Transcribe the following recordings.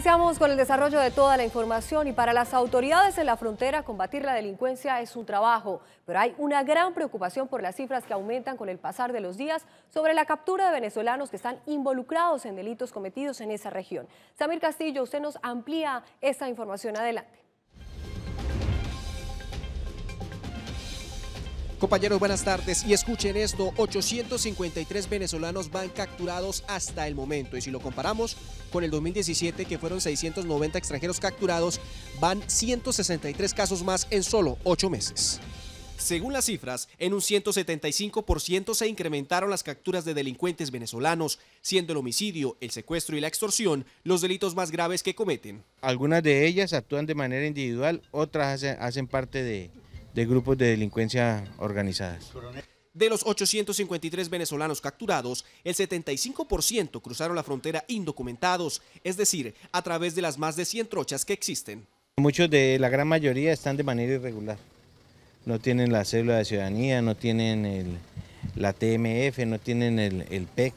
Iniciamos con el desarrollo de toda la información y para las autoridades en la frontera combatir la delincuencia es un trabajo, pero hay una gran preocupación por las cifras que aumentan con el pasar de los días sobre la captura de venezolanos que están involucrados en delitos cometidos en esa región. Samir Castillo, usted nos amplía esta información. Adelante. Compañeros, buenas tardes y escuchen esto, 853 venezolanos van capturados hasta el momento y si lo comparamos con el 2017 que fueron 690 extranjeros capturados, van 163 casos más en solo 8 meses. Según las cifras, en un 175% se incrementaron las capturas de delincuentes venezolanos, siendo el homicidio, el secuestro y la extorsión los delitos más graves que cometen. Algunas de ellas actúan de manera individual, otras hacen, hacen parte de, de grupos de delincuencia organizadas. De los 853 venezolanos capturados, el 75% cruzaron la frontera indocumentados, es decir, a través de las más de 100 trochas que existen. Muchos de la gran mayoría están de manera irregular. No tienen la célula de ciudadanía, no tienen la TMF, no tienen el PEC.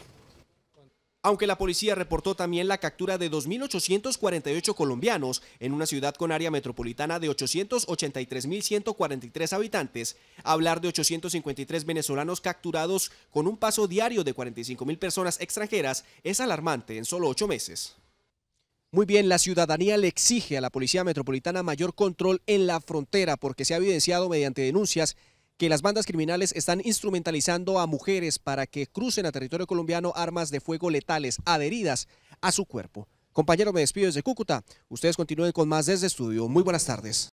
Aunque la policía reportó también la captura de 2.848 colombianos en una ciudad con área metropolitana de 883.143 habitantes, hablar de 853 venezolanos capturados con un paso diario de 45.000 personas extranjeras es alarmante en solo ocho meses. Muy bien, la ciudadanía le exige a la Policía Metropolitana mayor control en la frontera porque se ha evidenciado mediante denuncias que las bandas criminales están instrumentalizando a mujeres para que crucen a territorio colombiano armas de fuego letales adheridas a su cuerpo. Compañero, me despido desde Cúcuta. Ustedes continúen con más desde estudio. Muy buenas tardes.